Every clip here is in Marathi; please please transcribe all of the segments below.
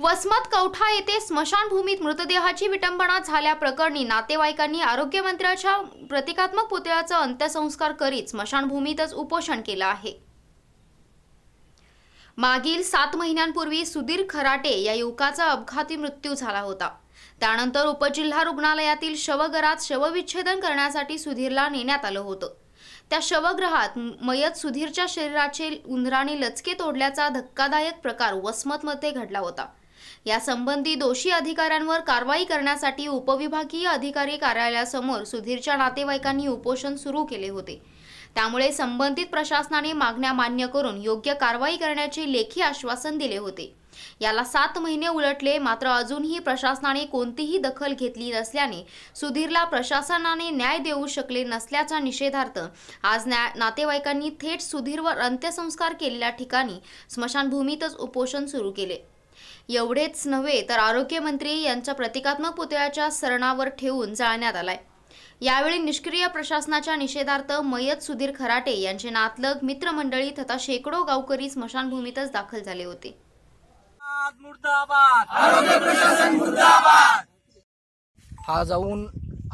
वसमत कवठा येथे स्मशानभूमीत मृतदेहाची विटंबना झाल्याप्रकरणी नातेवाईकांनी आरोग्यमंत्र्याच्या प्रतिकात्मक पुतळ्याचा अंत्यसंस्कार करीत स्मशानभूमीतच उपोषण केलं आहे मागील सात महिन्यांपूर्वी सुधीर खराटे या युवकाचा अपघाती मृत्यू झाला होता त्यानंतर उपजिल्हा रुग्णालयातील शवगरात शवविच्छेदन करण्यासाठी सुधीरला नेण्यात आलं होतं त्या शवगृहात मयत सुधीरच्या शरीराचे उंदराने लचके तोडल्याचा धक्कादायक प्रकार वसमतमध्ये घडला होता या संबंधी दोषी अधिकाऱ्यांवर कारवाई करण्यासाठी उपविभागीय अधिकारी कार्यालयासमोर सुधीरच्या नातेवाईकांनी उपोषण सुरू केले होते त्यामुळे संबंधित प्रशासनाने मागण्या मान्य करून योग्य कारवाई करण्याचे लेखी आश्वासन दिले होते याला सात महिने उलटले मात्र अजूनही प्रशासनाने कोणतीही दखल घेतली नसल्याने सुधीरला प्रशासनाने न्याय देऊ शकले नसल्याचा निषेधार्थ आज न्या नातेवाईकांनी थेट सुधीरवर अंत्यसंस्कार केलेल्या ठिकाणी स्मशानभूमीतच उपोषण सुरू केले एवढेच नव्हे तर आरोग्यमंत्री यांच्या प्रतिकात्मक पुतळ्याच्या सरणावर ठेवून जाळण्यात आलाय यावेळी निष्क्रिय प्रशासनाच्या निषेधार्थ मयत सुधीर खराटे यांचे नातलग मित्रमंडळी तथा शेकडो गावकरी स्मशानभूमीतच दाखल झाले होते हा जाऊन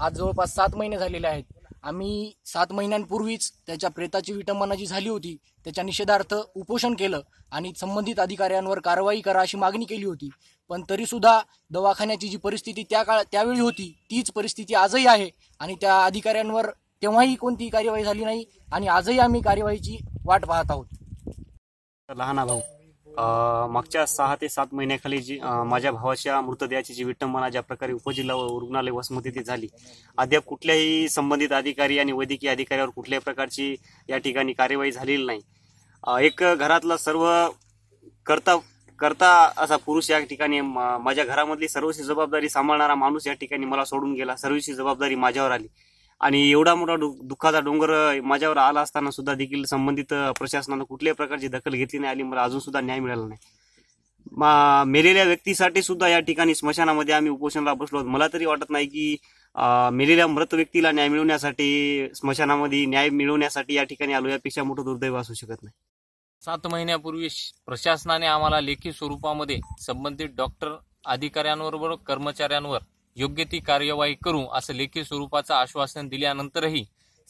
आज जवळपास सात महिने झालेले आहेत आम्ही सात महिन्यांपूर्वीच त्याच्या प्रेताची विटंबना जी झाली होती त्याच्या निषेधार्थ उपोषण केलं आणि संबंधित अधिकाऱ्यांवर कारवाई करा अशी मागणी केली होती पण तरीसुद्धा दवाखान्याची जी परिस्थिती त्या काळ त्यावेळी होती तीच परिस्थिती आजही आहे आणि त्या अधिकाऱ्यांवर तेव्हाही कोणतीही कार्यवाही झाली नाही आणि आजही आम्ही कार्यवाहीची वाट पाहत आहोत लहाना भाऊ मागच्या सहा ते सात महिन्याखाली जी माझ्या भावाच्या मृतदेहाची जी विटंबना ज्या प्रकारे उपजिल्हा व रुग्णालय वसमती ती झाली अद्याप कुठल्याही संबंधित अधिकारी आणि वैद्यकीय अधिकाऱ्यावर कुठल्याही प्रकारची या ठिकाणी कार्यवाही झालेली नाही एक घरातला सर्व करता करता असा पुरुष या ठिकाणी माझ्या घरामधली सर्वशी जबाबदारी सांभाळणारा माणूस या ठिकाणी मला सोडून गेला सर्वशी जबाबदारी माझ्यावर आली आणि एवढा मोठा दुःखाचा डोंगर माझ्यावर आला असताना सुद्धा देखील संबंधित प्रशासनानं कुठल्याही प्रकारची दखल घेतली नाही आली मला अजून सुद्धा न्याय मिळाला नाही मा मेलेल्या व्यक्तीसाठी सुद्धा या ठिकाणी स्मशानामध्ये आम्ही उपोषणाला बसलो मला तरी वाटत नाही की मेलेल्या मृत व्यक्तीला न्याय मिळवण्यासाठी स्मशानामध्ये न्याय मिळवण्यासाठी या ठिकाणी आलो यापेक्षा मोठं दुर्दैव असू शकत नाही सात महिन्यापूर्वी प्रशासनाने आम्हाला लेखी स्वरूपामध्ये संबंधित डॉक्टर अधिकाऱ्यांबरोबर कर्मचाऱ्यांवर योग्य ती कार्यवाही करू असं लेखी स्वरूपाचं आश्वासन दिल्यानंतरही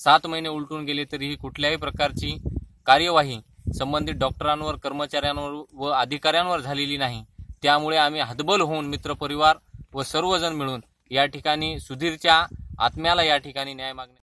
सात महिने उलटून गेले तरीही कुठल्याही प्रकारची कार्यवाही संबंधित डॉक्टरांवर कर्मचाऱ्यांवर व अधिकाऱ्यांवर झालेली नाही त्यामुळे आम्ही हतबल होऊन मित्रपरिवार व सर्वजण मिळून या ठिकाणी सुधीरच्या आत्म्याला या ठिकाणी न्याय मागणे